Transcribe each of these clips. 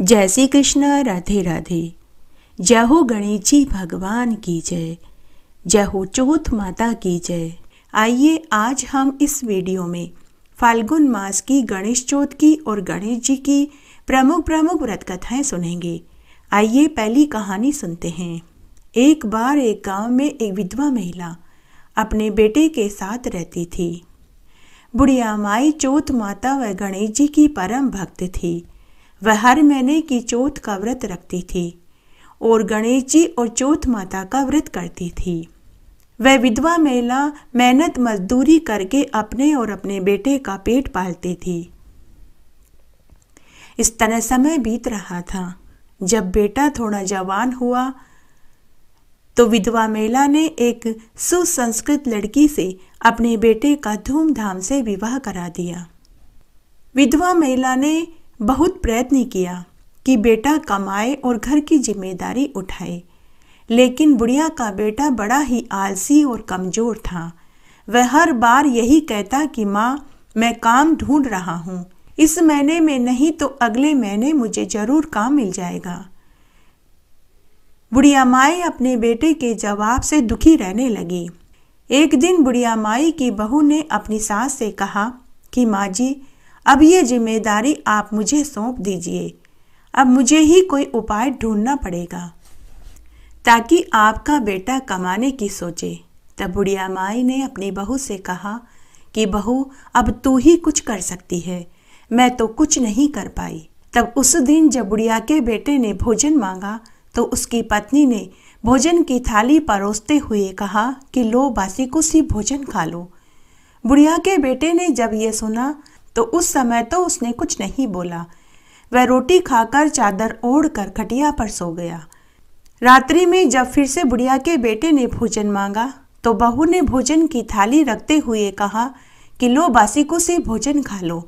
जय श्री कृष्ण राधे राधे जय हो गणेश जी भगवान की जय जय हो चौथ माता की जय आइए आज हम इस वीडियो में फाल्गुन मास की गणेश चौथ की और गणेश जी की प्रमुख प्रमुख व्रत कथाएं सुनेंगे आइए पहली कहानी सुनते हैं एक बार एक गांव में एक विधवा महिला अपने बेटे के साथ रहती थी बुढ़िया माई चौथ माता व गणेश जी की परम भक्त थी वह हर महीने की चौथ का व्रत रखती थी और गणेश जी और चौथ माता का व्रत करती थी वह विधवा महिला मेहनत मजदूरी करके अपने और अपने बेटे का पेट पालती थी इस तरह समय बीत रहा था जब बेटा थोड़ा जवान हुआ तो विधवा महिला ने एक सुसंस्कृत लड़की से अपने बेटे का धूमधाम से विवाह करा दिया विधवा महिला ने बहुत प्रयत्न किया कि बेटा कमाए और घर की जिम्मेदारी उठाए लेकिन बुढ़िया का बेटा बड़ा ही आलसी और कमज़ोर था वह हर बार यही कहता कि माँ मैं काम ढूंढ रहा हूँ इस महीने में नहीं तो अगले महीने मुझे ज़रूर काम मिल जाएगा बुढ़िया माई अपने बेटे के जवाब से दुखी रहने लगी एक दिन बुढ़िया माई की बहू ने अपनी सास से कहा कि माँ जी अब ये जिम्मेदारी आप मुझे सौंप दीजिए अब मुझे ही कोई उपाय ढूंढना पड़ेगा ताकि आपका बेटा कमाने की सोचे तब बुढ़िया माई ने अपनी बहू से कहा कि बहू अब तू ही कुछ कर सकती है मैं तो कुछ नहीं कर पाई तब उस दिन जब बुढ़िया के बेटे ने भोजन मांगा तो उसकी पत्नी ने भोजन की थाली परोसते हुए कहा कि लो बासी कुछ ही भोजन खा लो बुढ़िया के बेटे ने जब ये सुना तो उस समय तो उसने कुछ नहीं बोला वह रोटी खाकर चादर ओढ़ कर खटिया पर सो गया रात्रि में जब फिर से बुढ़िया के बेटे ने भोजन मांगा तो बहू ने भोजन की थाली रखते हुए कहा कि लो बासिको से भोजन खा लो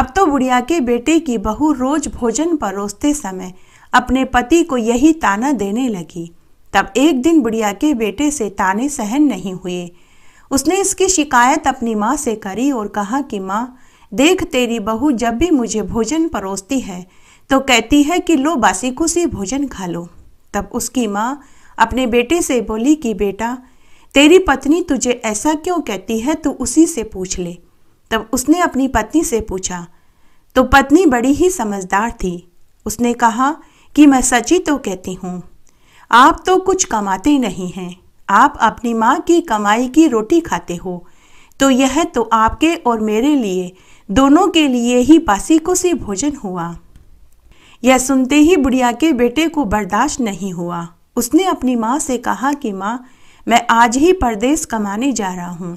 अब तो बुढ़िया के बेटे की बहू रोज भोजन परोसते समय अपने पति को यही ताना देने लगी तब एक दिन बुढ़िया के बेटे से ताने सहन नहीं हुए उसने इसकी शिकायत अपनी माँ से करी और कहा कि माँ देख तेरी बहू जब भी मुझे भोजन परोसती है तो कहती है कि लो बासीकू से भोजन खा लो तब उसकी माँ अपने बेटे से बोली कि बेटा तेरी पत्नी तुझे ऐसा क्यों कहती है तू उसी से पूछ ले तब उसने अपनी पत्नी से पूछा तो पत्नी बड़ी ही समझदार थी उसने कहा कि मैं सची तो कहती हूँ आप तो कुछ कमाते नहीं हैं आप अपनी माँ की कमाई की रोटी खाते हो तो यह तो आपके और मेरे लिए दोनों के लिए ही को से भोजन हुआ यह सुनते ही बुढ़िया के बेटे को बर्दाश्त नहीं हुआ उसने अपनी माँ से कहा कि माँ मैं आज ही परदेश कमाने जा रहा हूँ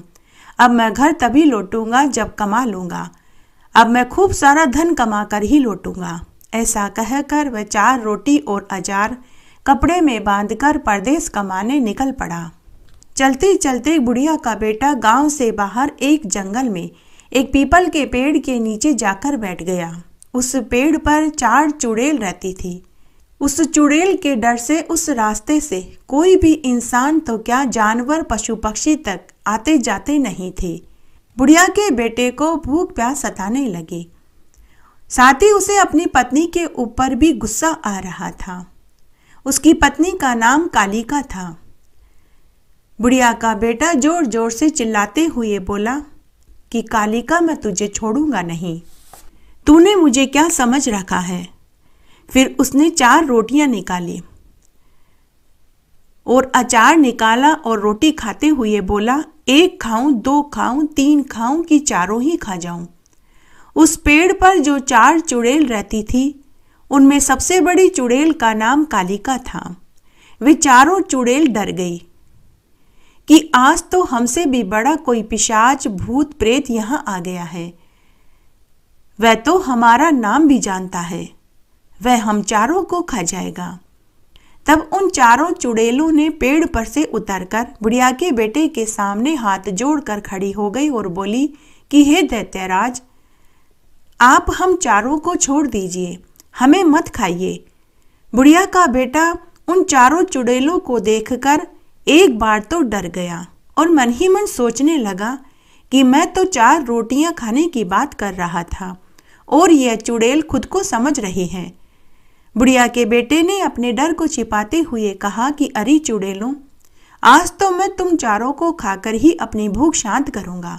अब मैं घर तभी लौटूंगा जब कमा लूँगा अब मैं खूब सारा धन कमा कर ही लौटूंगा ऐसा कहकर वह चार रोटी और अचार कपड़े में बांधकर परदेश कमाने निकल पड़ा चलते चलते बुढ़िया का बेटा गांव से बाहर एक जंगल में एक पीपल के पेड़ के नीचे जाकर बैठ गया उस पेड़ पर चार चुड़ैल रहती थी उस चुड़ैल के डर से उस रास्ते से कोई भी इंसान तो क्या जानवर पशु पक्षी तक आते जाते नहीं थे बुढ़िया के बेटे को भूख प्यास सताने लगी साथ ही उसे अपनी पत्नी के ऊपर भी गुस्सा आ रहा था उसकी पत्नी का नाम कालिका था बुढ़िया का बेटा जोर जोर से चिल्लाते हुए बोला कि कालिका मैं तुझे छोड़ूंगा नहीं तूने मुझे क्या समझ रखा है फिर उसने चार रोटियां निकाली और अचार निकाला और रोटी खाते हुए बोला एक खाऊं दो खाऊं तीन खाऊं कि चारों ही खा जाऊं उस पेड़ पर जो चार चुड़ैल रहती थी उनमें सबसे बड़ी चुड़ैल का नाम कालिका था वे चारों चुड़ैल डर गई कि आज तो हमसे भी बड़ा कोई पिशाच भूत प्रेत यहाँ आ गया है वह तो हमारा नाम भी जानता है वह हम चारों को खा जाएगा तब उन चारों चुड़ैलों ने पेड़ पर से उतरकर बुढ़िया के बेटे के सामने हाथ जोड़कर खड़ी हो गई और बोली कि हे दैत्यराज आप हम चारों को छोड़ दीजिए हमें मत खाइए बुढ़िया का बेटा उन चारों चुड़ैलों को देखकर एक बार तो डर गया और मन ही मन सोचने लगा कि मैं तो चार रोटियां खाने की बात कर रहा था और यह चुड़ैल खुद को समझ रही है बुढ़िया के बेटे ने अपने डर को छिपाते हुए कहा कि अरे चुड़ैलों आज तो मैं तुम चारों को खाकर ही अपनी भूख शांत करूंगा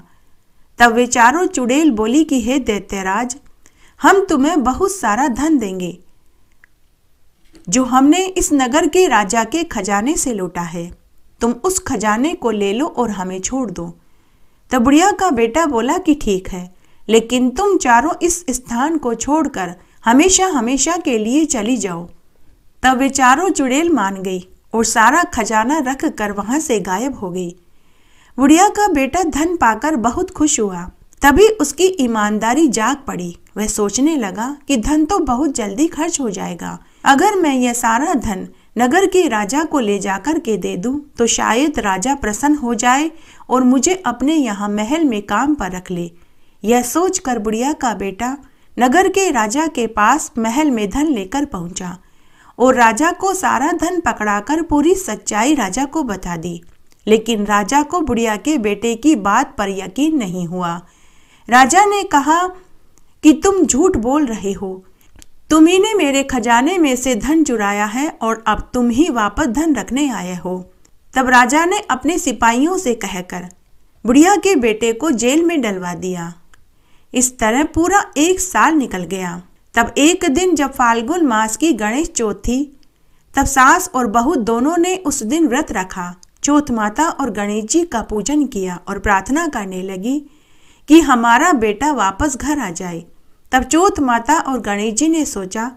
तब वे चारों चुड़ैल बोली कि हे दैत्यराज हम तुम्हें बहुत सारा धन देंगे जो हमने इस नगर के राजा के खजाने से लूटा है तुम उस खजाने को ले लो और हमें छोड़ दो बुढ़िया का बेटा बोला कि ठीक है लेकिन तुम चारों इस स्थान को छोड़कर हमेशा हमेशा के लिए चली जाओ तब वे चारों चुड़ैल मान गई और सारा खजाना रख कर वहां से गायब हो गई बुढ़िया का बेटा धन पाकर बहुत खुश हुआ तभी उसकी ईमानदारी जाग पड़ी वह सोचने लगा कि धन तो बहुत जल्दी खर्च हो जाएगा अगर मैं यह सारा धन नगर के राजा को ले जाकर के दे दूं तो शायद राजा प्रसन्न हो जाए और मुझे अपने यहाँ महल में काम पर रख ले यह सोच कर बुढ़िया का बेटा नगर के राजा के पास महल में धन लेकर पहुंचा और राजा को सारा धन पकड़ाकर पूरी सच्चाई राजा को बता दी लेकिन राजा को बुढ़िया के बेटे की बात पर यकीन नहीं हुआ राजा ने कहा कि तुम झूठ बोल रहे हो तुम्ही ने मेरे खजाने में से धन चुराया है और अब तुम ही वापस धन रखने आए हो तब राजा ने अपने सिपाहियों से कहकर बुढ़िया के बेटे को जेल में डलवा दिया इस तरह पूरा एक साल निकल गया तब एक दिन जब फाल्गुन मास की गणेश चौथ थी तब सास और बहू दोनों ने उस दिन व्रत रखा चौथ माता और गणेश जी का पूजन किया और प्रार्थना करने लगी कि हमारा बेटा वापस घर आ जाए तब चौथ माता और गणेश जी ने सोचा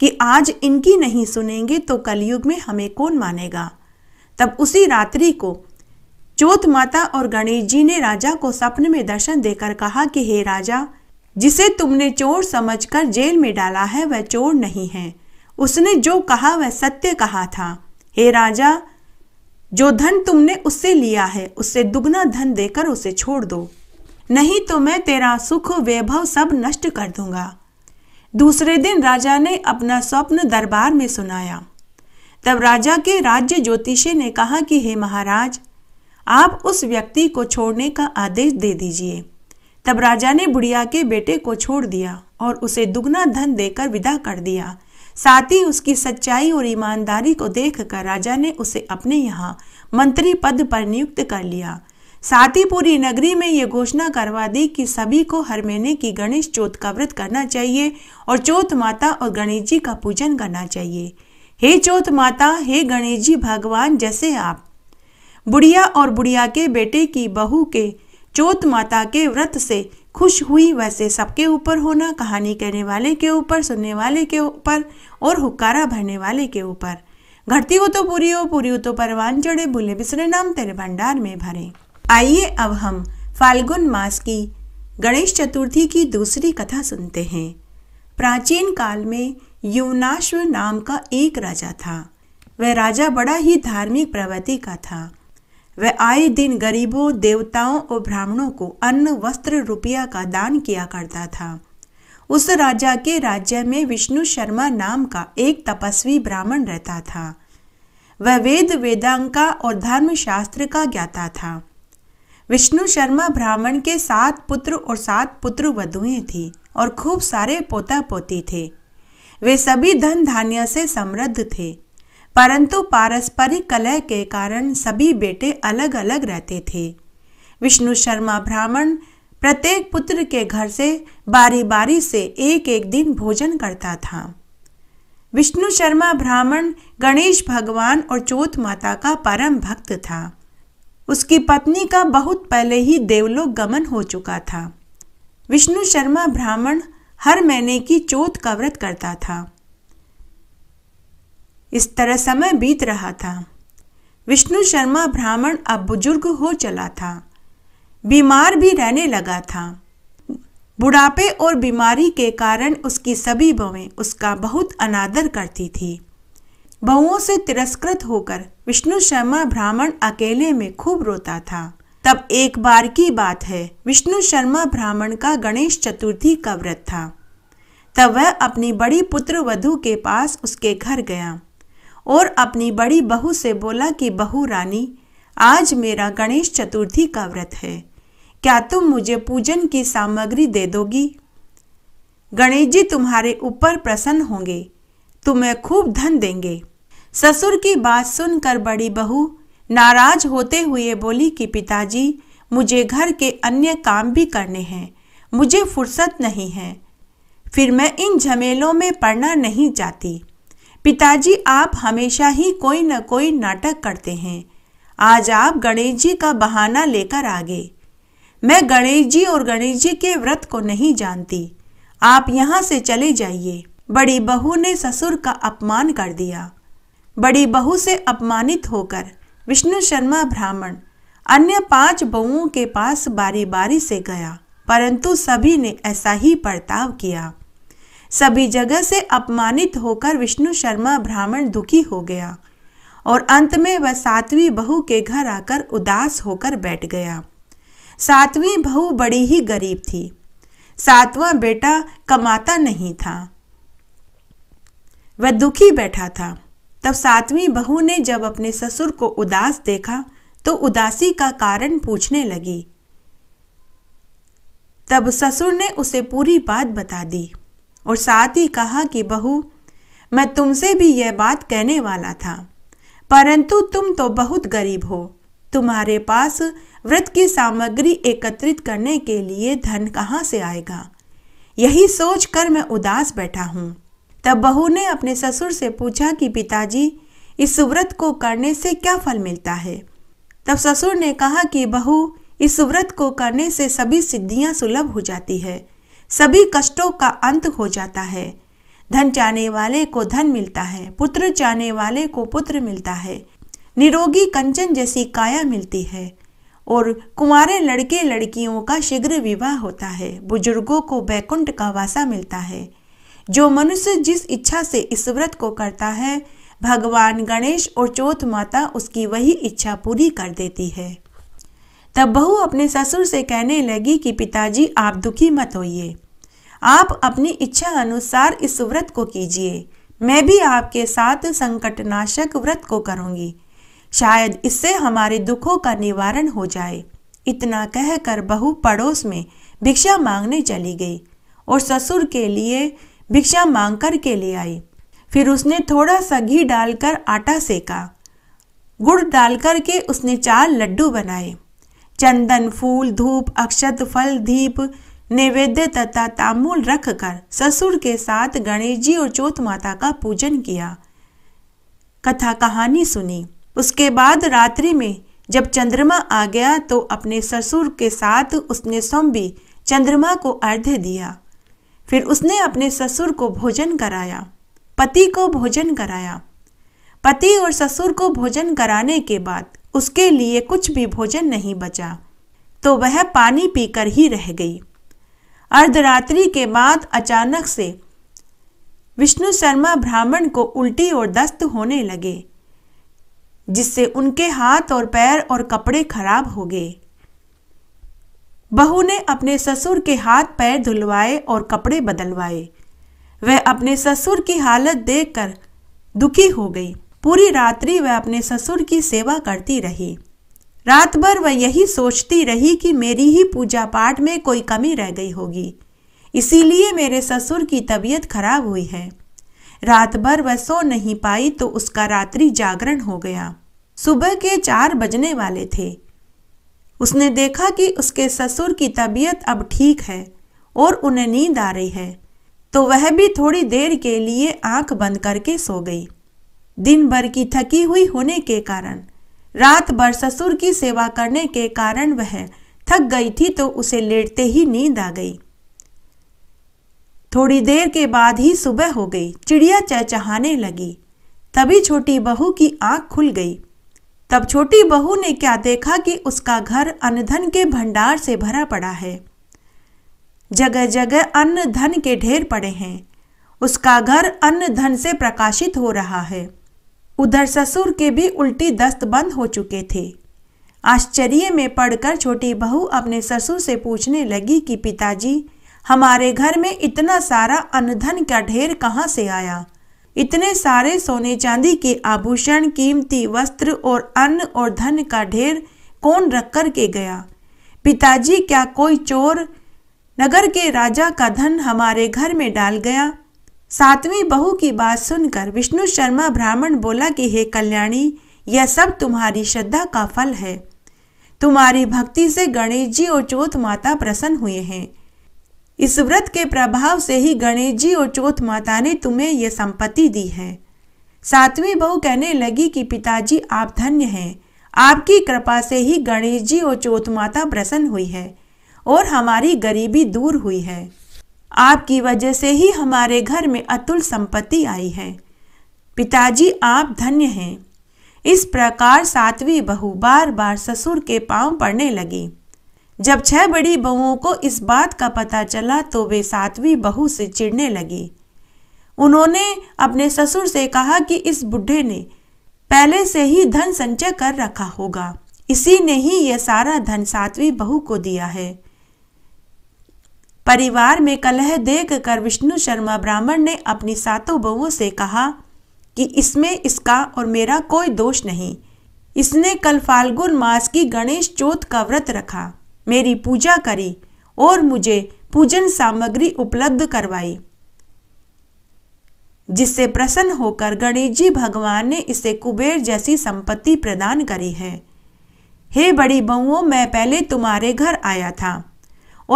कि आज इनकी नहीं सुनेंगे तो कलयुग में हमें कौन मानेगा तब उसी रात्रि को चौथ माता और गणेश जी ने राजा को सपन में दर्शन देकर कहा कि हे राजा जिसे तुमने चोर समझकर जेल में डाला है वह चोर नहीं है उसने जो कहा वह सत्य कहा था हे राजा जो धन तुमने उससे लिया है उससे दुगना धन देकर उसे छोड़ दो नहीं तो मैं तेरा सुख वैभव सब नष्ट कर दूंगा दूसरे दिन राजा ने अपना स्वप्न दरबार में सुनाया तब राजा के राज्य ज्योतिषी ने कहा कि हे महाराज आप उस व्यक्ति को छोड़ने का आदेश दे दीजिए तब राजा ने बुढ़िया के बेटे को छोड़ दिया और उसे दुगना धन देकर विदा कर दिया साथ ही उसकी सच्चाई और ईमानदारी को देखकर राजा ने उसे अपने यहाँ मंत्री पद पर नियुक्त कर लिया साथ ही पूरी नगरी में ये घोषणा करवा दी कि सभी को हर महीने की गणेश चौथ का व्रत करना चाहिए और चौथ माता और गणेश जी का पूजन करना चाहिए हे चौथ माता हे गणेश जी भगवान जैसे आप बुढ़िया और बुढ़िया के बेटे की बहू के चौथ माता के व्रत से खुश हुई वैसे सबके ऊपर होना कहानी कहने वाले के ऊपर सुनने वाले के ऊपर और हुक्कारा भरने वाले के ऊपर घटती हो तो पूरी हो पूरी हो तो परवान चढ़े भूले बिसरे नाम तेरे भंडार में भरे आइए अब हम फाल्गुन मास की गणेश चतुर्थी की दूसरी कथा सुनते हैं प्राचीन काल में युवनाश्व नाम का एक राजा था वह राजा बड़ा ही धार्मिक प्रवृत्ति का था वह आए दिन गरीबों देवताओं और ब्राह्मणों को अन्न वस्त्र रुपया का दान किया करता था उस राजा के राज्य में विष्णु शर्मा नाम का एक तपस्वी ब्राह्मण रहता था वह वेद वेदांका और धर्म शास्त्र का ज्ञाता था विष्णु शर्मा ब्राह्मण के सात पुत्र और सात पुत्र वधुएं थी और खूब सारे पोता पोती थे वे सभी धन धान्य से समृद्ध थे परंतु पारस्परिक कलह के कारण सभी बेटे अलग अलग रहते थे विष्णु शर्मा ब्राह्मण प्रत्येक पुत्र के घर से बारी बारी से एक एक दिन भोजन करता था विष्णु शर्मा ब्राह्मण गणेश भगवान और चौथ माता का परम भक्त था उसकी पत्नी का बहुत पहले ही देवलोक गमन हो चुका था विष्णु शर्मा ब्राह्मण हर महीने की चोत का व्रत करता था इस तरह समय बीत रहा था विष्णु शर्मा ब्राह्मण अब बुजुर्ग हो चला था बीमार भी रहने लगा था बुढ़ापे और बीमारी के कारण उसकी सभी बवें उसका बहुत अनादर करती थी बहुओं से तिरस्कृत होकर विष्णु शर्मा ब्राह्मण अकेले में खूब रोता था तब एक बार की बात है विष्णु शर्मा ब्राह्मण का गणेश चतुर्थी का व्रत था तब वह अपनी बड़ी पुत्र वधु के पास उसके घर गया और अपनी बड़ी बहू से बोला कि बहू रानी आज मेरा गणेश चतुर्थी का व्रत है क्या तुम मुझे पूजन की सामग्री दे दोगी गणेश जी तुम्हारे ऊपर प्रसन्न होंगे तुम्हें खूब धन देंगे ससुर की बात सुनकर बड़ी बहू नाराज होते हुए बोली कि पिताजी मुझे घर के अन्य काम भी करने हैं मुझे फुर्सत नहीं है फिर मैं इन झमेलों में पढ़ना नहीं चाहती पिताजी आप हमेशा ही कोई न कोई नाटक करते हैं आज आप गणेश जी का बहाना लेकर आ गए मैं गणेश जी और गणेश जी के व्रत को नहीं जानती आप यहाँ से चले जाइए बड़ी बहू ने ससुर का अपमान कर दिया बड़ी बहू से अपमानित होकर विष्णु शर्मा ब्राह्मण अन्य पांच बहुओं के पास बारी बारी से गया परंतु सभी ने ऐसा ही बर्ताव किया सभी जगह से अपमानित होकर विष्णु शर्मा ब्राह्मण दुखी हो गया और अंत में वह सातवीं बहू के घर आकर उदास होकर बैठ गया सातवीं बहू बड़ी ही गरीब थी सातवां बेटा कमाता नहीं था वह दुखी बैठा था तब सातवीं बहू ने जब अपने ससुर को उदास देखा तो उदासी का कारण पूछने लगी तब ससुर ने उसे पूरी बात बता दी और साथ ही कहा कि बहू मैं तुमसे भी यह बात कहने वाला था परंतु तुम तो बहुत गरीब हो तुम्हारे पास व्रत की सामग्री एकत्रित करने के लिए धन कहाँ से आएगा यही सोचकर मैं उदास बैठा हूँ तब बहू ने अपने ससुर से पूछा कि पिताजी इस सुव्रत को करने से क्या फल मिलता है तब ससुर ने कहा कि बहू इस व्रत को करने से सभी सिद्धियां सुलभ हो जाती है सभी कष्टों का अंत हो जाता है धन चाहने वाले को धन मिलता है पुत्र चाहने वाले को पुत्र मिलता है निरोगी कंचन जैसी काया मिलती है और कुमारे लड़के लड़कियों का शीघ्र विवाह होता है बुजुर्गों को बैकुंठ का वासा मिलता है जो मनुष्य जिस इच्छा से इस व्रत को करता है भगवान गणेश और चौथ माता उसकी वही इच्छा पूरी कर देती है तब बहू अपने ससुर से कहने लगी कि पिताजी आप दुखी मत होइए आप अपनी इच्छा अनुसार इस व्रत को कीजिए मैं भी आपके साथ संकटनाशक व्रत को करूंगी शायद इससे हमारे दुखों का निवारण हो जाए इतना कहकर बहू पड़ोस में भिक्षा मांगने चली गई और ससुर के लिए भिक्षा मांग कर के ले आई फिर उसने थोड़ा सा घी डालकर आटा सेका गुड़ डालकर के उसने चार लड्डू बनाए चंदन फूल धूप अक्षत फल दीप नैवेद्य तथा तामूल रख कर ससुर के साथ गणेश जी और चौथ माता का पूजन किया कथा कहानी सुनी उसके बाद रात्रि में जब चंद्रमा आ गया तो अपने ससुर के साथ उसने भी चंद्रमा को अर्ध्य दिया फिर उसने अपने ससुर को भोजन कराया पति को भोजन कराया पति और ससुर को भोजन कराने के बाद उसके लिए कुछ भी भोजन नहीं बचा तो वह पानी पीकर ही रह गई अर्धरात्रि के बाद अचानक से विष्णु शर्मा ब्राह्मण को उल्टी और दस्त होने लगे जिससे उनके हाथ और पैर और कपड़े खराब हो गए बहू ने अपने ससुर के हाथ पैर धुलवाए और कपड़े बदलवाए वह अपने ससुर की हालत देखकर दुखी हो गई पूरी रात्रि वह अपने ससुर की सेवा करती रही रात भर वह यही सोचती रही कि मेरी ही पूजा पाठ में कोई कमी रह गई होगी इसीलिए मेरे ससुर की तबीयत खराब हुई है रात भर वह सो नहीं पाई तो उसका रात्रि जागरण हो गया सुबह के चार बजने वाले थे उसने देखा कि उसके ससुर की तबीयत अब ठीक है और उन्हें नींद आ रही है तो वह भी थोड़ी देर के लिए आंख बंद करके सो गई दिन भर की थकी हुई होने के कारण रात भर ससुर की सेवा करने के कारण वह थक गई थी तो उसे लेटते ही नींद आ गई थोड़ी देर के बाद ही सुबह हो गई चिड़िया चहचहाने लगी तभी छोटी बहू की आंख खुल गई तब छोटी बहू ने क्या देखा कि उसका घर अन्नधन के भंडार से भरा पड़ा है जगह जगह अन्न धन के ढेर पड़े हैं उसका घर अन्न धन से प्रकाशित हो रहा है उधर ससुर के भी उल्टी दस्त बंद हो चुके थे आश्चर्य में पड़कर छोटी बहू अपने ससुर से पूछने लगी कि पिताजी हमारे घर में इतना सारा अन्नधन का ढेर कहाँ से आया इतने सारे सोने चांदी के आभूषण कीमती वस्त्र और अन्न और धन का ढेर कौन रख कर के गया पिताजी क्या कोई चोर नगर के राजा का धन हमारे घर में डाल गया सातवीं बहू की बात सुनकर विष्णु शर्मा ब्राह्मण बोला कि हे कल्याणी यह सब तुम्हारी श्रद्धा का फल है तुम्हारी भक्ति से गणेश जी और चौथ माता प्रसन्न हुए हैं इस व्रत के प्रभाव से ही गणेश जी और चौथ माता ने तुम्हें यह संपत्ति दी है सातवीं बहू कहने लगी कि पिताजी आप धन्य हैं आपकी कृपा से ही गणेश जी और चौथ माता प्रसन्न हुई है और हमारी गरीबी दूर हुई है आपकी वजह से ही हमारे घर में अतुल संपत्ति आई है पिताजी आप धन्य हैं इस प्रकार सातवीं बहू बार बार ससुर के पांव पड़ने लगी जब छह बड़ी बहुओं को इस बात का पता चला तो वे सातवीं बहू से चिढ़ने लगी उन्होंने अपने ससुर से कहा कि इस बुढ़े ने पहले से ही धन संचय कर रखा होगा इसी ने ही यह सारा धन सातवीं बहू को दिया है परिवार में कलह देख कर विष्णु शर्मा ब्राह्मण ने अपनी सातों बहुओं से कहा कि इसमें इसका और मेरा कोई दोष नहीं इसने कल फाल्गुन मास की गणेश चौथ का व्रत रखा मेरी पूजा करी और मुझे पूजन सामग्री उपलब्ध करवाई जिससे प्रसन्न होकर गणेश जी भगवान ने इसे कुबेर जैसी संपत्ति प्रदान करी है हे बड़ी बहुओं मैं पहले तुम्हारे घर आया था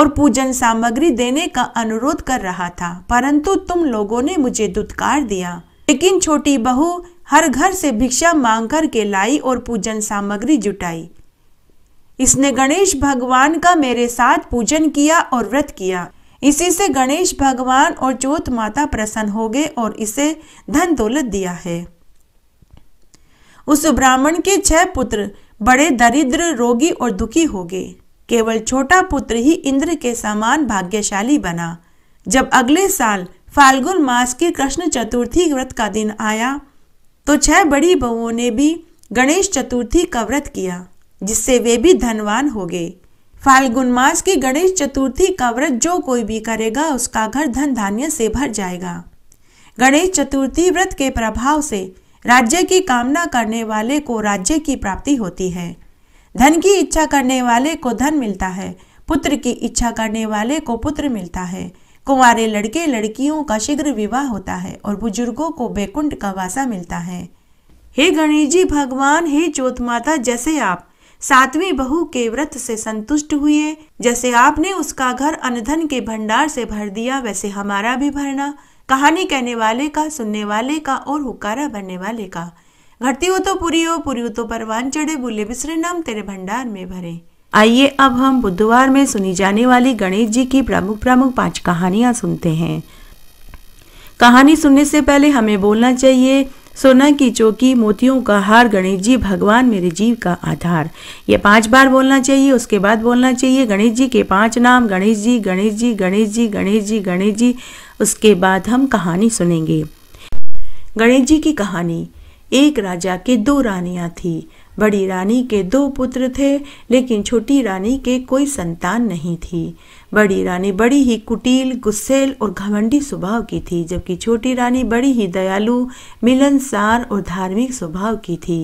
और पूजन सामग्री देने का अनुरोध कर रहा था परंतु तुम लोगों ने मुझे दुत्कार दिया लेकिन छोटी बहू हर घर से भिक्षा मांग कर के लाई और पूजन सामग्री जुटाई इसने गणेश भगवान का मेरे साथ पूजन किया और व्रत किया इसी से गणेश भगवान और चौथ माता प्रसन्न हो गए और इसे धन दौलत दिया है उस ब्राह्मण के छह पुत्र बड़े दरिद्र रोगी और दुखी हो गए केवल छोटा पुत्र ही इंद्र के समान भाग्यशाली बना जब अगले साल फाल्गुन मास के कृष्ण चतुर्थी व्रत का दिन आया तो छह बड़ी बहुओं ने भी गणेश चतुर्थी का व्रत किया जिससे वे भी धनवान हो गए फाल्गुन मास की गणेश चतुर्थी का व्रत जो कोई भी करेगा उसका घर धन धान्य से भर जाएगा गणेश चतुर्थी व्रत के प्रभाव से राज्य की कामना करने वाले को राज्य की प्राप्ति होती है धन की इच्छा करने वाले को धन मिलता है पुत्र की इच्छा करने वाले को पुत्र मिलता है कुंवारे लड़के लड़कियों का शीघ्र विवाह होता है और बुजुर्गों को बैकुंठ का वासा मिलता है हे गणेश जी भगवान हे चोत माता जैसे आप सातवीं बहु के व्रत से संतुष्ट हुए जैसे आपने उसका घर अनधन के भंडार से भर दिया वैसे हमारा भी भरना कहानी कहने वाले का सुनने वाले का और हुकारा भरने वाले का घटती हो तो पूरी हो पूरी हो तो परवान चढ़े बुले बिसरे नाम तेरे भंडार में भरे आइए अब हम बुधवार में सुनी जाने वाली गणेश जी की प्रमुख प्रमुख पांच कहानियां सुनते हैं कहानी सुनने से पहले हमें बोलना चाहिए सोना की चौकी मोतियों का हार गणेश जी भगवान मेरे जीव का आधार ये पांच बार बोलना चाहिए उसके बाद बोलना चाहिए गणेश जी के पांच नाम गणेश जी गणेश जी गणेश जी गणेश जी गणेश जी उसके बाद हम कहानी सुनेंगे गणेश जी की कहानी एक राजा के दो रानियां थी बड़ी रानी के दो पुत्र थे लेकिन छोटी रानी के कोई संतान नहीं थी बड़ी रानी बड़ी ही कुटिल गुस्सेल और घमंडी स्वभाव की थी जबकि छोटी रानी बड़ी ही दयालु मिलनसार और धार्मिक स्वभाव की थी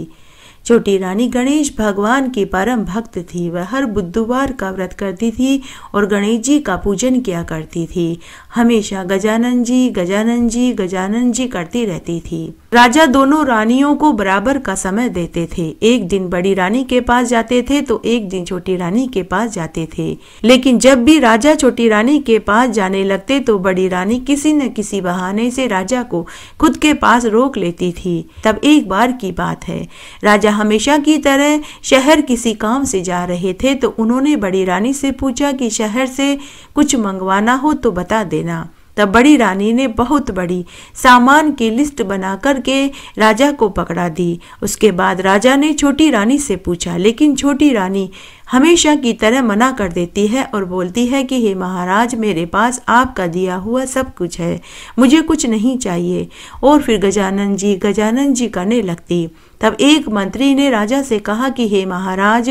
छोटी रानी गणेश भगवान की परम भक्त थी वह हर बुधवार का व्रत करती थी और गणेश जी का पूजन किया करती थी हमेशा गजानन जी गजानन जी गजानन जी करती रहती थी राजा दोनों रानियों को बराबर का समय देते थे एक दिन बड़ी रानी के पास जाते थे तो एक दिन छोटी रानी के पास जाते थे लेकिन जब भी राजा छोटी रानी के पास जाने लगते तो बड़ी रानी किसी न किसी बहाने से राजा को खुद के पास रोक लेती थी तब एक बार की बात है राजा हमेशा की तरह शहर किसी काम से जा रहे थे तो उन्होंने बड़ी रानी से पूछा कि शहर से कुछ मंगवाना हो तो बता देना तब बड़ी रानी ने बहुत बड़ी सामान की लिस्ट बना करके राजा को पकड़ा दी उसके बाद राजा ने छोटी रानी से पूछा लेकिन छोटी रानी हमेशा की तरह मना कर देती है और बोलती है कि हे महाराज मेरे पास आपका दिया हुआ सब कुछ है मुझे कुछ नहीं चाहिए और फिर गजानन जी गजानन जी करने लगती तब एक मंत्री ने राजा से कहा कि हे महाराज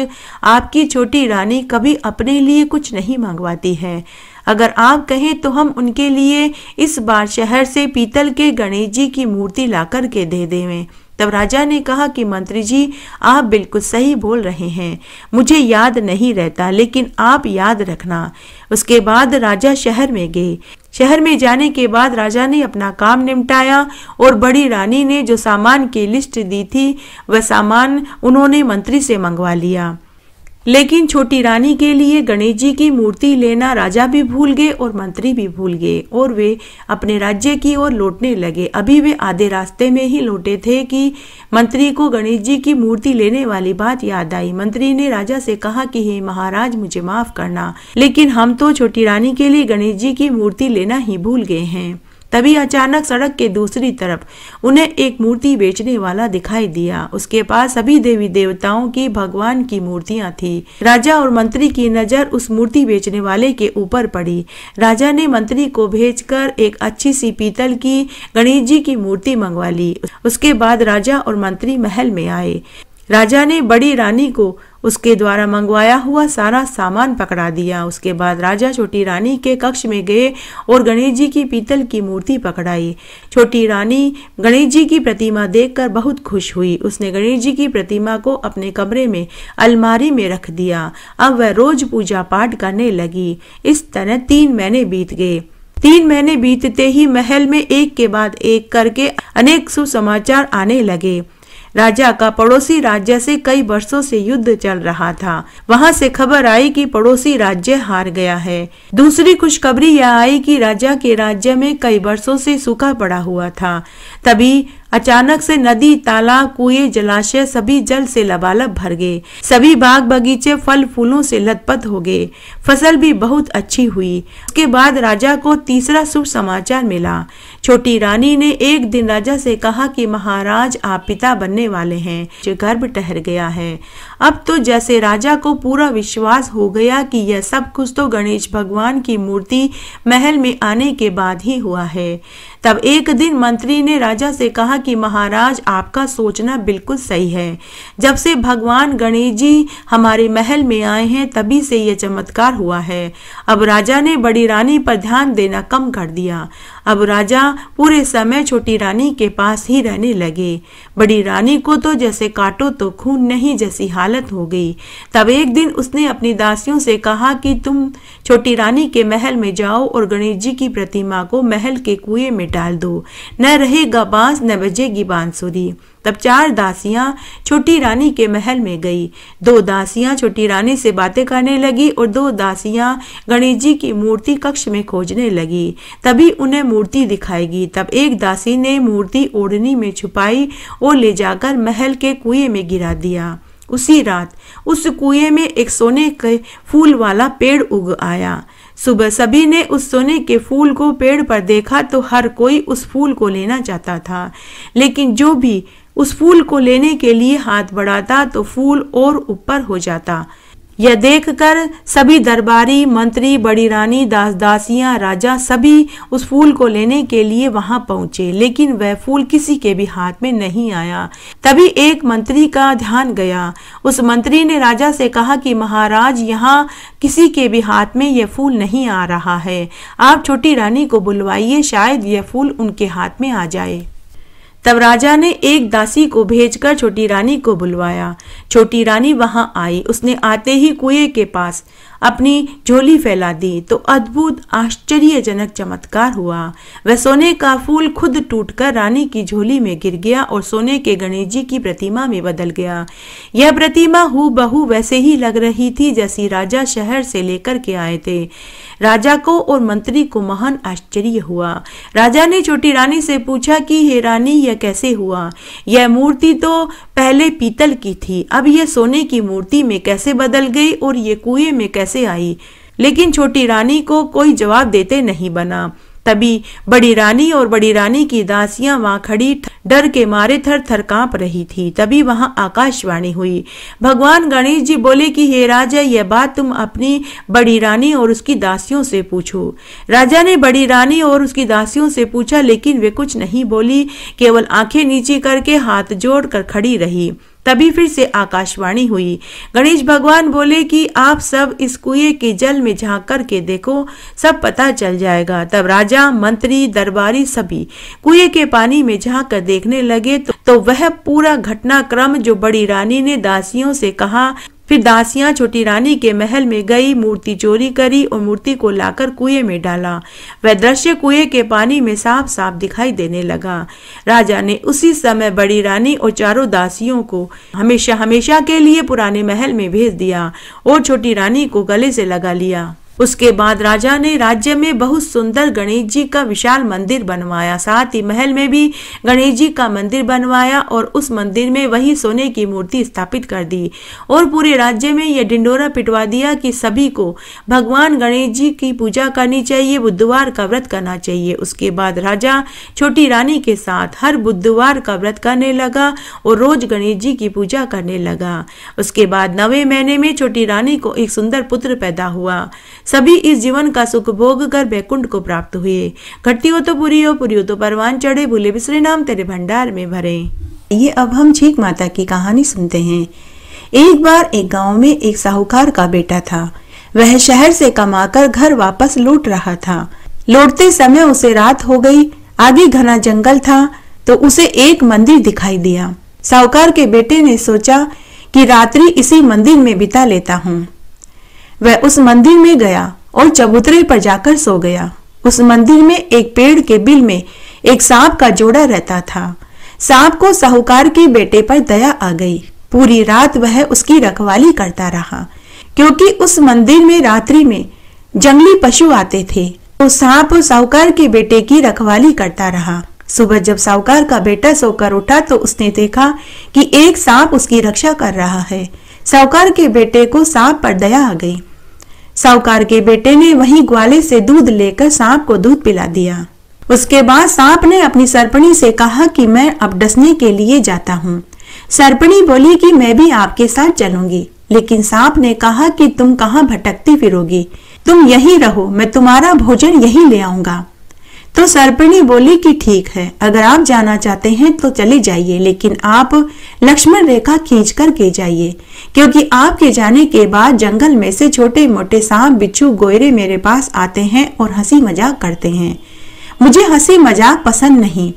आपकी छोटी रानी कभी अपने लिए कुछ नहीं मंगवाती है अगर आप कहें तो हम उनके लिए इस बार शहर से पीतल के गणेश जी की मूर्ति ला के दे देवें तब राजा ने कहा कि मंत्री जी आप बिल्कुल सही बोल रहे हैं मुझे याद नहीं रहता लेकिन आप याद रखना उसके बाद राजा शहर में गए शहर में जाने के बाद राजा ने अपना काम निपटाया और बड़ी रानी ने जो सामान की लिस्ट दी थी वह सामान उन्होंने मंत्री से मंगवा लिया लेकिन छोटी रानी के लिए गणेश जी की मूर्ति लेना राजा भी भूल गए और मंत्री भी भूल गए और वे अपने राज्य की ओर लौटने लगे अभी वे आधे रास्ते में ही लौटे थे कि मंत्री को गणेश जी की मूर्ति लेने वाली बात याद आई मंत्री ने राजा से कहा कि हे महाराज मुझे माफ करना लेकिन हम तो छोटी रानी के लिए गणेश जी की मूर्ति लेना ही भूल गए हैं तभी अचानक सड़क के दूसरी तरफ उन्हें एक मूर्ति बेचने वाला दिखाई दिया उसके पास सभी देवी देवताओं की भगवान की मूर्तियां थी राजा और मंत्री की नजर उस मूर्ति बेचने वाले के ऊपर पड़ी राजा ने मंत्री को भेजकर एक अच्छी सी पीतल की गणेश जी की मूर्ति मंगवा ली उसके बाद राजा और मंत्री महल में आए राजा ने बड़ी रानी को उसके द्वारा मंगवाया हुआ सारा सामान पकड़ा दिया उसके बाद राजा छोटी रानी के कक्ष में गए और गणेश जी की पीतल की मूर्ति पकड़ाई छोटी रानी गणेश जी की प्रतिमा देखकर बहुत खुश हुई उसने गणेश जी की प्रतिमा को अपने कमरे में अलमारी में रख दिया अब वह रोज पूजा पाठ करने लगी इस तरह तीन महीने बीत गए तीन महीने बीतते ही महल में एक के बाद एक करके अनेक सुसमाचार आने लगे राजा का पड़ोसी राज्य से कई वर्षों से युद्ध चल रहा था वहाँ से खबर आई कि पड़ोसी राज्य हार गया है दूसरी खुशखबरी यह आई कि राजा के राज्य में कई वर्षों से सूखा पड़ा हुआ था तभी अचानक से नदी तालाब कुएं जलाशय सभी जल से लबालब भर गए सभी बाग बगीचे फल फूलों से लतपत हो गए फसल भी बहुत अच्छी हुई उसके बाद राजा को तीसरा शुभ समाचार मिला छोटी रानी ने एक दिन राजा से कहा कि महाराज आप पिता बनने वाले हैं जो गर्भ ठहर गया है अब तो जैसे राजा को पूरा विश्वास हो गया कि यह सब कुछ तो गणेश भगवान की मूर्ति महल में आने के बाद ही हुआ है तब एक दिन मंत्री ने राजा से कहा कि महाराज आपका सोचना बिल्कुल सही है जब से भगवान गणेश जी हमारे महल में आए हैं तभी से यह चमत्कार हुआ है अब राजा ने बड़ी रानी पर ध्यान देना कम कर दिया अब राजा पूरे समय छोटी रानी के पास ही रहने लगे बड़ी रानी को तो जैसे काटो तो खून नहीं जैसी हालत हो गई तब एक दिन उसने अपनी दासियों से कहा कि तुम छोटी रानी के महल में जाओ और गणेश जी की प्रतिमा को महल के कुएं में डाल दो न रहेगा बांस न बजेगी बांसुरी तब चार दासियां छोटी रानी के महल में गई दो दासियां छोटी रानी से बातें करने लगी और दो दासियां गणेश जी की मूर्ति कक्ष में खोजने लगी तभी उन्हें मूर्ति दिखाएगी तब एक दासी ने मूर्ति ओढ़नी में छुपाई और ले जाकर महल के कुएं में गिरा दिया उसी रात उस कुएं में एक सोने के फूल वाला पेड़ उग आया सुबह सभी ने उस सोने के फूल को पेड़ पर देखा तो हर कोई उस फूल को लेना चाहता था लेकिन जो भी उस फूल को लेने के लिए हाथ बढ़ाता तो फूल और ऊपर हो जाता यह देखकर सभी दरबारी मंत्री बड़ी रानी दास दासियां राजा सभी उस फूल को लेने के लिए वहां पहुंचे लेकिन वह फूल किसी के भी हाथ में नहीं आया तभी एक मंत्री का ध्यान गया उस मंत्री ने राजा से कहा कि महाराज यहाँ किसी के भी हाथ में यह फूल नहीं आ रहा है आप छोटी रानी को बुलवाइए शायद यह फूल उनके हाथ में आ जाए तब राजा ने एक दासी को भेजकर छोटी रानी को बुलवाया छोटी रानी वहां आई उसने आते ही कुएं के पास अपनी झोली फैला दी तो अद्भुत आश्चर्यजनक चमत्कार हुआ वह सोने का फूल खुद टूटकर रानी की झोली में गिर गया और सोने के गणेश जी की प्रतिमा में बदल गया यह प्रतिमा हु बहू वैसे ही लग रही थी जैसी राजा शहर से लेकर के आए थे राजा को और मंत्री को महान आश्चर्य हुआ राजा ने छोटी रानी से पूछा कि हे रानी यह कैसे हुआ यह मूर्ति तो पहले पीतल की थी अब यह सोने की मूर्ति में कैसे बदल गई और ये कुएं में कैसे से आई लेकिन छोटी रानी को कोई जवाब देते नहीं बना तभी बड़ी रानी और बड़ी रानी की दासियां वहां खड़ी डर के मारे थर थर कांप रही थी तभी वहां आकाशवाणी हुई भगवान गणेश जी बोले कि हे राजा यह बात तुम अपनी बड़ी रानी और उसकी दासियों से पूछो राजा ने बड़ी रानी और उसकी दासियों से पूछा लेकिन वे कुछ नहीं बोली केवल आंखें नीचे करके हाथ जोड़ कर खड़ी रही तभी फिर से आकाशवाणी हुई गणेश भगवान बोले कि आप सब इस कुएं के जल में झांक कर के देखो सब पता चल जाएगा तब राजा मंत्री दरबारी सभी कुएं के पानी में झांक कर देखने लगे तो, तो वह पूरा घटनाक्रम जो बड़ी रानी ने दासियों से कहा फिर दासियां छोटी रानी के महल में गई मूर्ति चोरी करी और मूर्ति को लाकर कुएं में डाला वह दृश्य कुएं के पानी में साफ साफ दिखाई देने लगा राजा ने उसी समय बड़ी रानी और चारों दासियों को हमेशा हमेशा के लिए पुराने महल में भेज दिया और छोटी रानी को गले से लगा लिया उसके बाद राजा ने राज्य में बहुत सुंदर गणेश जी का विशाल मंदिर बनवाया साथ ही महल में भी गणेश जी का मंदिर बनवाया और उस मंदिर में वही सोने की मूर्ति स्थापित कर दी और पूरे राज्य में यह ढिंडोरा पिटवा दिया कि सभी को भगवान गणेश जी की पूजा करनी चाहिए बुधवार का व्रत करना चाहिए उसके बाद राजा छोटी रानी के साथ हर बुधवार का व्रत करने लगा और रोज गणेश जी की पूजा करने लगा उसके बाद नवे महीने में छोटी रानी को एक सुंदर पुत्र पैदा हुआ सभी इस जीवन का सुख भोग कर बैकुंठ को प्राप्त हुए घटती हो तो पूरी हो पूरी हो तो परवान चढ़े भूले बिसरे नाम तेरे भंडार में भरे ये अब हम छीक माता की कहानी सुनते हैं एक बार एक गांव में एक साहूकार का बेटा था वह शहर से कमाकर घर वापस लौट रहा था लौटते समय उसे रात हो गई आगे घना जंगल था तो उसे एक मंदिर दिखाई दिया साहूकार के बेटे ने सोचा कि रात्रि इसी मंदिर में बिता लेता हूँ वह उस मंदिर में गया और चबूतरे पर जाकर सो गया उस मंदिर में एक पेड़ के बिल में एक सांप का जोड़ा रहता था सांप को साहूकार के बेटे पर दया आ गई पूरी रात वह उसकी रखवाली करता रहा क्योंकि उस मंदिर में रात्रि में जंगली पशु आते थे तो सांप साहूकार के बेटे की रखवाली करता रहा सुबह जब साहूकार का बेटा सोकर उठा तो उसने देखा कि एक सांप उसकी रक्षा कर रहा है साहूकार के बेटे को सांप पर दया आ गई साहूकार के बेटे ने वहीं ग्वाले से दूध लेकर सांप को दूध पिला दिया उसके बाद सांप ने अपनी सरपणी से कहा कि मैं अब डसने के लिए जाता हूँ सरपणी बोली कि मैं भी आपके साथ चलूंगी लेकिन सांप ने कहा कि तुम कहाँ भटकती फिरोगी तुम यही रहो मैं तुम्हारा भोजन यही ले आऊंगा तो सर्पिणी बोली कि ठीक है अगर आप जाना चाहते हैं तो चले जाइए लेकिन आप लक्ष्मण रेखा खींच कर के जाइए क्योंकि आपके जाने के बाद जंगल में से छोटे मोटे सांप बिच्छू गोयरे मेरे पास आते हैं और हंसी मजाक करते हैं मुझे हंसी मजाक पसंद नहीं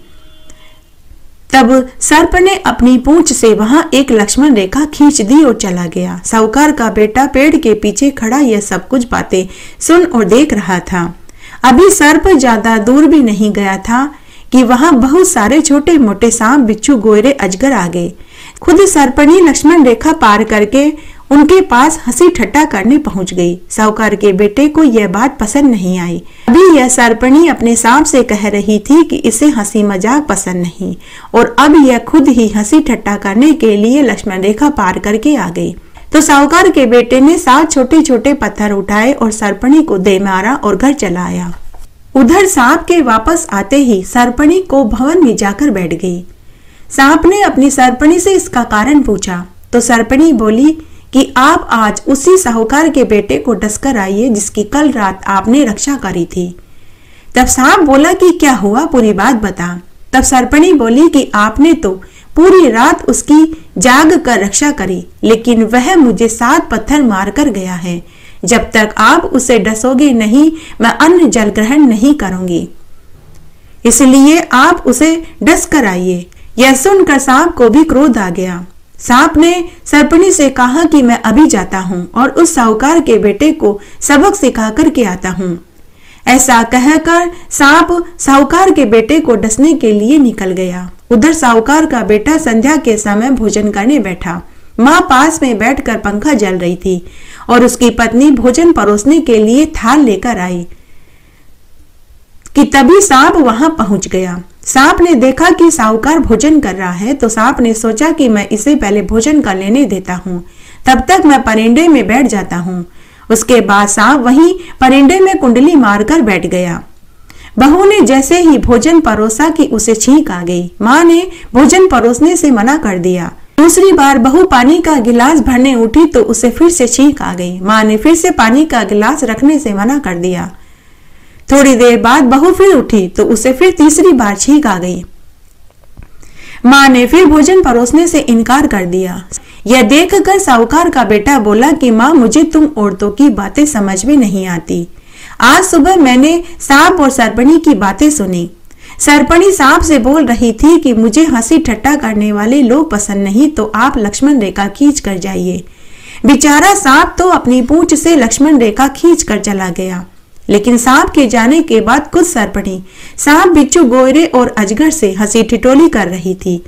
तब सर्प ने अपनी पूंछ से वहां एक लक्ष्मण रेखा खींच दी और चला गया साहूकार का बेटा पेड़ के पीछे खड़ा यह सब कुछ बातें सुन और देख रहा था अभी सर्प ज्यादा दूर भी नहीं गया था कि वहां बहुत सारे छोटे मोटे सांप बिच्छू गोयरे अजगर आ गए खुद सरपणी लक्ष्मण रेखा पार करके उनके पास हंसी ठट्टा करने पहुंच गई साहूकार के बेटे को यह बात पसंद नहीं आई अभी यह सरपणी अपने सांप से कह रही थी कि इसे हंसी मजाक पसंद नहीं और अब यह खुद ही हंसी ठट्टा करने के लिए लक्ष्मण रेखा पार करके आ गई तो साहूकार के बेटे ने सात छोटे छोटे पत्थर उठाए और सरपणी को दे मारा और घर चलाया उधर सांप के वापस आते ही सरपणी को भवन में जाकर बैठ गई सांप ने अपनी सरपणी से इसका कारण पूछा तो सरपणी बोली कि आप आज उसी साहूकार के बेटे को डसकर आइए जिसकी कल रात आपने रक्षा करी थी तब सांप बोला कि क्या हुआ पूरी बात बता तब सरपणी बोली कि आपने तो पूरी रात उसकी जाग कर रक्षा करी लेकिन वह मुझे सात पत्थर मार कर गया है जब तक आप उसे डसोगे नहीं मैं अन्न जल ग्रहण नहीं करूंगी इसलिए आप उसे डस कर आइए यह सुनकर सांप को भी क्रोध आ गया सांप ने सर्पणी से कहा कि मैं अभी जाता हूँ और उस साहूकार के बेटे को सबक सिखा कर के आता हूँ ऐसा कहकर सांप साहूकार के बेटे को डसने के लिए निकल गया उधर साहूकार का बेटा संध्या के समय भोजन करने बैठा माँ पास में बैठकर पंखा जल रही थी और उसकी पत्नी भोजन परोसने के लिए थाल लेकर आई कि तभी सांप वहां पहुंच गया सांप ने देखा कि साहूकार भोजन कर रहा है तो सांप ने सोचा कि मैं इसे पहले भोजन कर लेने देता हूँ तब तक मैं परिंडे में बैठ जाता हूँ उसके बाद सांप वहीं परिंडे में कुंडली मारकर बैठ गया बहू ने जैसे ही भोजन परोसा कि उसे छींक आ गई माँ ने भोजन परोसने से मना कर दिया दूसरी बार बहू पानी का गिलास भरने उठी तो उसे फिर से छींक आ गई माँ ने फिर से पानी का गिलास रखने से मना कर दिया थोड़ी देर बाद बहू फिर उठी तो उसे फिर तीसरी बार छींक आ गई माँ ने फिर भोजन परोसने से इनकार कर दिया यह देखकर साहूकार का बेटा बोला कि माँ मुझे तुम औरतों की बातें समझ में नहीं आती आज सुबह मैंने सांप और सरपणी की बातें सुनी सरपणी सांप से बोल रही थी कि मुझे हंसी ठट्टा करने वाले लोग पसंद नहीं तो आप लक्ष्मण रेखा खींच कर जाइए बेचारा सांप तो अपनी पूंछ से लक्ष्मण रेखा खींच कर चला गया लेकिन सांप के जाने के बाद कुछ सरपणी सांप बिच्छू गोयरे और अजगर से हंसी ठिटोली कर रही थी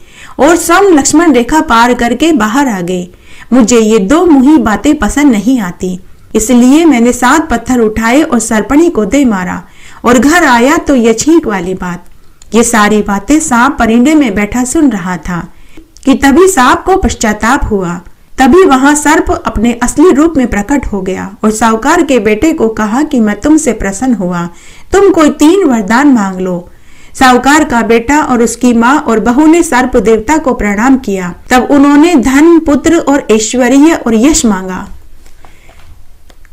और स्वयं लक्ष्मण रेखा पार करके बाहर आ गए मुझे ये दो मुही बातें पसंद नहीं आती इसलिए मैंने सात पत्थर उठाए और सरपणी को दे मारा और घर आया तो यह छींक वाली बात ये सारी बातें सांप परिंडे में बैठा सुन रहा था कि तभी सांप को पश्चाताप हुआ तभी वहां सर्प अपने असली रूप में प्रकट हो गया और साहूकार के बेटे को कहा कि मैं तुमसे प्रसन्न हुआ तुम कोई तीन वरदान मांग लो साहूकार का बेटा और उसकी माँ और बहू ने सर्प देवता को प्रणाम किया तब उन्होंने धन पुत्र और ऐश्वर्य और यश मांगा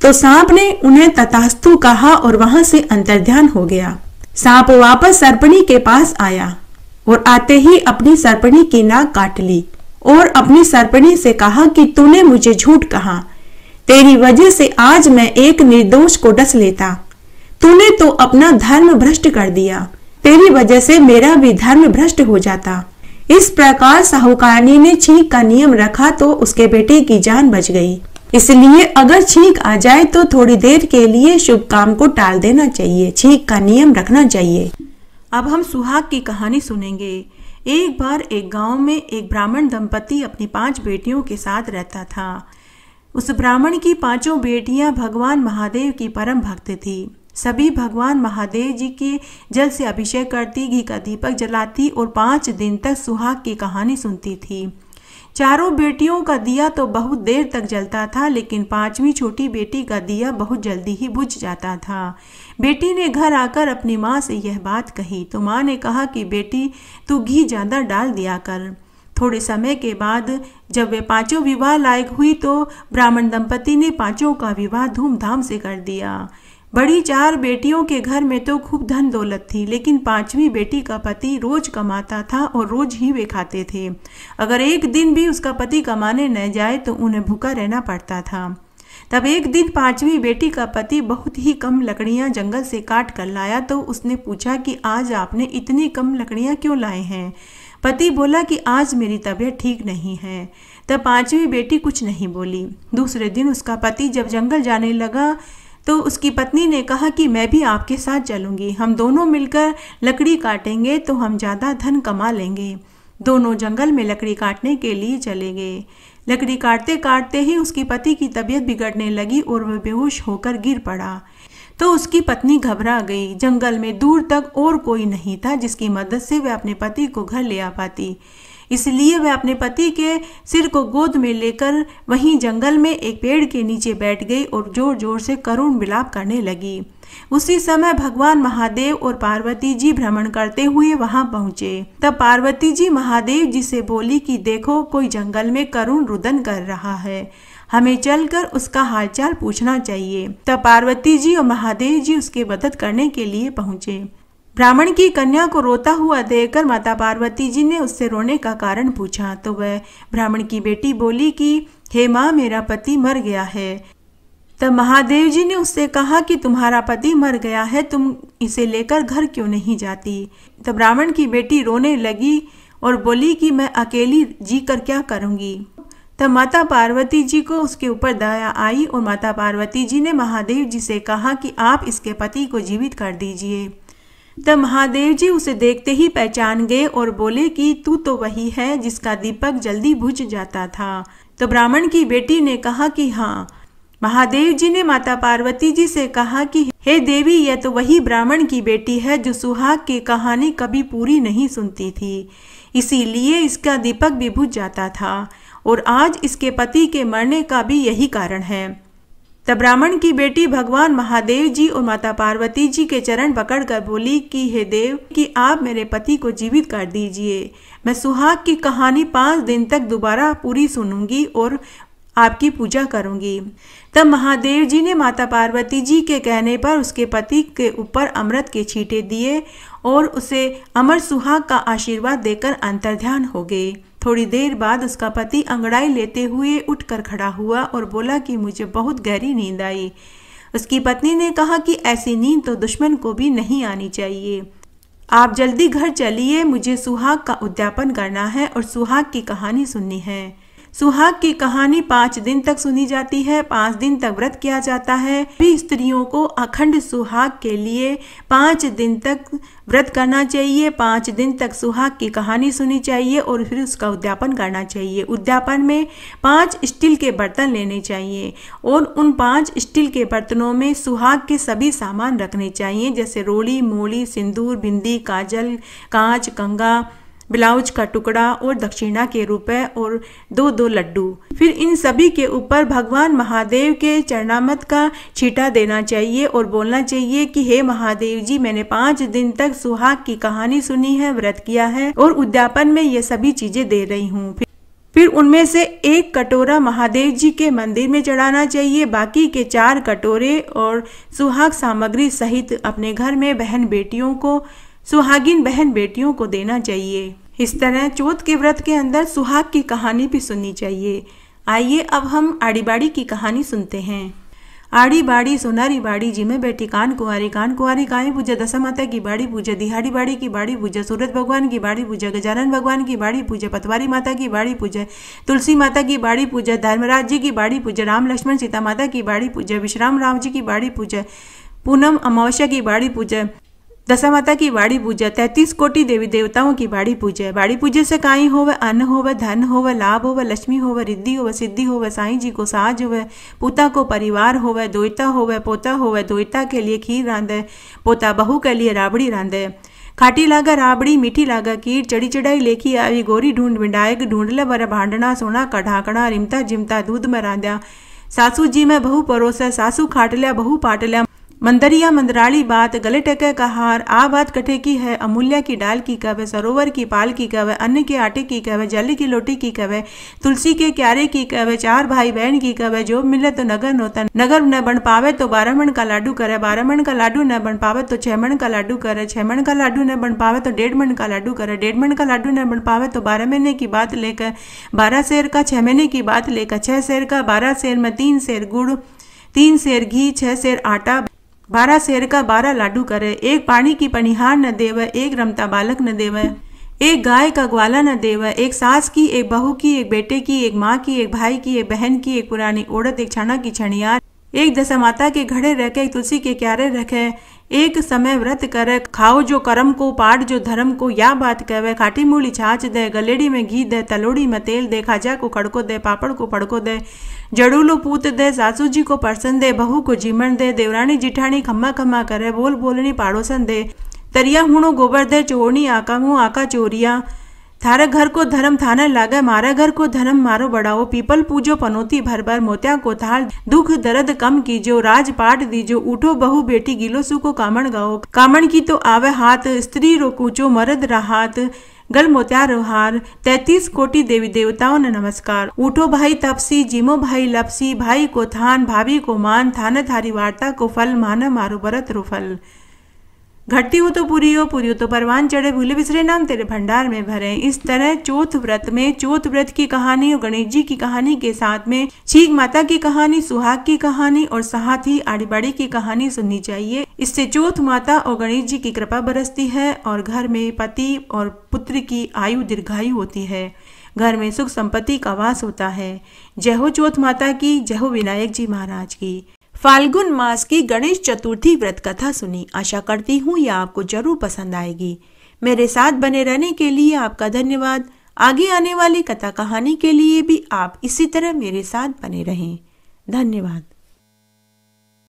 तो सांप ने उन्हें तथास्तु कहा और वहां से अंतर्ध्यान हो गया सांप वापस सर्पणी के पास आया और आते ही अपनी सर्पणी की नाक काट ली और अपनी सर्पणी से कहा कि तूने मुझे झूठ कहा तेरी वजह से आज मैं एक निर्दोष को डस लेता तूने तो अपना धर्म भ्रष्ट कर दिया तेरी वजह से मेरा भी धर्म भ्रष्ट हो जाता इस प्रकार साहूकारी ने छींक का नियम रखा तो उसके बेटे की जान बच गई इसलिए अगर छींक आ जाए तो थोड़ी देर के लिए शुभ काम को टाल देना चाहिए छींक का नियम रखना चाहिए अब हम सुहाग की कहानी सुनेंगे एक बार एक गांव में एक ब्राह्मण दंपति अपनी पांच बेटियों के साथ रहता था उस ब्राह्मण की पांचों बेटियां भगवान महादेव की परम भक्त थी सभी भगवान महादेव जी के जल से अभिषेक करती घी का दीपक जलाती और पाँच दिन तक सुहाग की कहानी सुनती थी चारों बेटियों का दिया तो बहुत देर तक जलता था लेकिन पांचवी छोटी बेटी का दिया बहुत जल्दी ही बुझ जाता था बेटी ने घर आकर अपनी माँ से यह बात कही तो माँ ने कहा कि बेटी तू घी ज़्यादा डाल दिया कर थोड़े समय के बाद जब वे पांचों विवाह लायक हुई तो ब्राह्मण दंपति ने पांचों का विवाह धूमधाम से कर दिया बड़ी चार बेटियों के घर में तो खूब धन दौलत थी लेकिन पांचवी बेटी का पति रोज कमाता था और रोज ही वे खाते थे अगर एक दिन भी उसका पति कमाने न जाए तो उन्हें भूखा रहना पड़ता था तब एक दिन पांचवी बेटी का पति बहुत ही कम लकड़ियां जंगल से काट कर लाया तो उसने पूछा कि आज आपने इतनी कम लकड़ियां क्यों लाए हैं पति बोला कि आज मेरी तबीयत ठीक नहीं है तब पांचवी बेटी कुछ नहीं बोली दूसरे दिन उसका पति जब जंगल जाने लगा तो उसकी पत्नी ने कहा कि मैं भी आपके साथ चलूंगी हम दोनों मिलकर लकड़ी काटेंगे तो हम ज़्यादा धन कमा लेंगे दोनों जंगल में लकड़ी काटने के लिए चले गए लकड़ी काटते काटते ही उसकी पति की तबीयत बिगड़ने लगी और वह बेहोश होकर गिर पड़ा तो उसकी पत्नी घबरा गई जंगल में दूर तक और कोई नहीं था जिसकी मदद से वह अपने पति को घर ले आ पाती इसलिए वह अपने पति के सिर को गोद में लेकर वहीं जंगल में एक पेड़ के नीचे बैठ गई और जोर जोर से करुण विलाप करने लगी उसी समय भगवान महादेव और पार्वती जी भ्रमण करते हुए वहां पहुंचे तब पार्वती जी महादेव जी से बोली कि देखो कोई जंगल में करुण रुदन कर रहा है हमें चलकर उसका हालचाल पूछना चाहिए तब पार्वती जी और महादेव जी उसकी मदद करने के लिए पहुंचे ब्राह्मण की कन्या को रोता हुआ देखकर माता पार्वती जी ने उससे रोने का कारण पूछा तो वह ब्राह्मण की बेटी बोली कि हे माँ मेरा पति मर गया है तब महादेव जी ने उससे कहा कि तुम्हारा पति मर गया है तुम इसे लेकर घर क्यों नहीं जाती तब ब्राह्मण की बेटी रोने लगी और बोली कि मैं अकेली जी कर क्या करूँगी तब माता पार्वती जी को उसके ऊपर दया आई और माता पार्वती जी ने महादेव जी से कहा कि आप इसके पति को जीवित कर दीजिए तब महादेव जी उसे देखते ही पहचान गए और बोले कि तू तो वही है जिसका दीपक जल्दी बुझ जाता था तो ब्राह्मण की बेटी ने कहा कि हाँ महादेव जी ने माता पार्वती जी से कहा कि हे देवी यह तो वही ब्राह्मण की बेटी है जो सुहाग की कहानी कभी पूरी नहीं सुनती थी इसीलिए इसका दीपक भी बुझ जाता था और आज इसके पति के मरने का भी यही कारण है तब ब्राह्मण की बेटी भगवान महादेव जी और माता पार्वती जी के चरण पकड़कर बोली कि हे देव कि आप मेरे पति को जीवित कर दीजिए मैं सुहाग की कहानी पाँच दिन तक दोबारा पूरी सुनूंगी और आपकी पूजा करूंगी तब महादेव जी ने माता पार्वती जी के कहने पर उसके पति के ऊपर अमृत के छींटे दिए और उसे अमर सुहाग का आशीर्वाद देकर अंतर्ध्यान हो गए थोड़ी देर बाद उसका पति अंगड़ाई लेते हुए उठकर खड़ा हुआ और बोला कि मुझे बहुत गहरी नींद आई उसकी पत्नी ने कहा कि ऐसी नींद तो दुश्मन को भी नहीं आनी चाहिए आप जल्दी घर चलिए मुझे सुहाग का उद्यापन करना है और सुहाग की कहानी सुननी है सुहाग की कहानी पाँच दिन तक सुनी जाती है पाँच दिन तक व्रत किया जाता है भी स्त्रियों को अखंड सुहाग के लिए पाँच दिन तक व्रत करना चाहिए पाँच दिन तक सुहाग की कहानी सुनी चाहिए और फिर उसका उद्यापन करना चाहिए उद्यापन में पाँच स्टील के बर्तन लेने चाहिए और उन पाँच स्टील के बर्तनों में सुहाग के सभी सामान रखने चाहिए जैसे रोली मोली सिंदूर बिंदी काजल कांच कंगा ब्लाउज का टुकड़ा और दक्षिणा के रुपए और दो दो लड्डू फिर इन सभी के ऊपर भगवान महादेव के चरणामत का छीटा देना चाहिए और बोलना चाहिए कि हे महादेव जी मैंने पाँच दिन तक सुहाग की कहानी सुनी है व्रत किया है और उद्यापन में ये सभी चीजें दे रही हूँ फिर उनमें से एक कटोरा महादेव जी के मंदिर में चढ़ाना चाहिए बाकी के चार कटोरे और सुहाग सामग्री सहित अपने घर में बहन बेटियों को सुहागिन बहन बेटियों को देना चाहिए इस तरह चौथ के व्रत के अंदर सुहाग की कहानी भी सुननी चाहिए आइए अब हम आड़ी बाड़ी की कहानी सुनते हैं आड़ी बाड़ी सोनारी बाड़ी जिमे बैठी कान कुंवारी कान कुआरी गाय पूजा दशा माता की बाड़ी पूजा दिहाड़ी बाड़ी की बाड़ी पूजा सूरज भगवान की बाड़ी पूजा गजानन भगवान की बाड़ी पूजा पतवारी माता की बाड़ी पूजा तुलसी माता की बाड़ी पूजा धर्मराज जी की बाड़ी पूजा राम लक्ष्मण सीता माता की बाड़ी पूजा विश्राम राम जी की बाड़ी पूजा पूनम अमावस्या की बाड़ी पूजा दशा माता की बाड़ी पूजा तैतीस कोटि देवी देवताओं की बाड़ी पूजा है बाड़ी पूजा से काई वह अन्न वह धन हो वह लाभ हो वह लक्ष्मी हो वह रिद्धि वह सिद्धि हो वह साई जी को साज वह पुता को परिवार हो होवे दोयता वह पोता वह दोयता के लिए खीर रांधे पोता बहू के लिए राबड़ी रांधे खाटी लागा राबड़ी मीठी लागा कीर चढ़ी चढ़ाई लेखी आई गोरी ढूंढ विंडायक ढूंढले बर भांडना सोना का ढाकणा रिमता जिमता दूध में रांध्या सासू जी में बहु परोसा सासू खाटल्या बहु पाटल्या मंदरिया मंदराली बात गले टके का हार आ बात कटे की है अमूल्या की डाल की कवे सरोवर की पाल की कवे अन्न के आटे की कवे जल की लोटी की कवे तुलसी के क्यारे की कवे चार भाई बहन की कवे जो मिले तो नगर नोता नगर न बन पावे तो बारह मन का लाडू करे बारह मन का लाडू न बन पावे तो छह मण का लाडू करे छह मण का लाडू न बन पावे तो डेढ़ मन का लाडू करे डेढ़ मन का लाडू न बन पावे तो बारह महीने की बात लेकर बारह शेर का छह महीने की बात लेकर छह शेर का बारह शेर में तीन शेर गुड़ तीन शेर घी छह शेर आटा बारह शेर का बारह लाडू करे एक पानी की पनिहार न देव एक रमता बालक न देव एक गाय का ग्वाला न देव एक सास की एक बहू की एक बेटे की एक माँ की एक भाई की एक बहन की एक पुरानी ओढ़त एक छना की छणियार एक दशा माता के घड़े रखे एक तुलसी के क्यारे रखे एक समय व्रत करे खाओ जो कर्म को पाठ जो धर्म को या बात कहवे खाटी मूली छाछ दे गलेड़ी में घी दे तलोड़ी में तेल दे खाजा को खड़को दे पापड़ को पड़को दे जड़ूलो पूत दे सासू जी को परसन दे बहू को जीमण दे देवरानी जिठानी खम्मा खम्मा करे बोल बोलनी पाड़ोसन दे तरिया हूणो गोबर दे चोरनी आका मुँह आका चोरिया તારે ઘર કો ધરમ થાના લાગે મારા ઘર કો ધરમ મારો બઢાવો પીપલ પૂજો પનોતી ભર ભર મોત્યા કો થાળ દુખ દર્દ કમ કીજો રાજપાટ દીજો ઊઠો બહુ બેટી ગીલો સુકો કામણ ગાઓ કામણ કી તો આવે હાથ સ્ત્રી રોકુ જો મરદ રહાત ગલ મોત્યા રohar 33 કોટી દેવી દેવતાઓ ને નમસ્કાર ઊઠો ભાઈ તપસી જીમો ભાઈ લપ્સી ભાઈ કો સ્થાન ભાભી કો માન થાન ધારી વાટા કુફલ માન મારો ભરત રુફલ घटती हो तो पूरी हो पूरी हो तो परवान चढ़े भूले बिसरे नाम तेरे भंडार में भरे इस तरह चौथ व्रत में चौथ व्रत की कहानी और गणेश जी की कहानी के साथ में छीक माता की कहानी सुहाग की कहानी और साथ ही आड़ीबाड़ी की कहानी सुननी चाहिए इससे चौथ माता और गणेश जी की कृपा बरसती है और घर में पति और पुत्र की आयु दीर्घायु होती है घर में सुख संपत्ति का वास होता है जय हो चौथ माता की जय हो विनायक जी महाराज की फाल्गुन मास की गणेश चतुर्थी व्रत कथा सुनी आशा करती हूँ यह आपको जरूर पसंद आएगी मेरे साथ बने रहने के लिए आपका धन्यवाद आगे आने वाली कथा कहानी के लिए भी आप इसी तरह मेरे साथ बने रहें धन्यवाद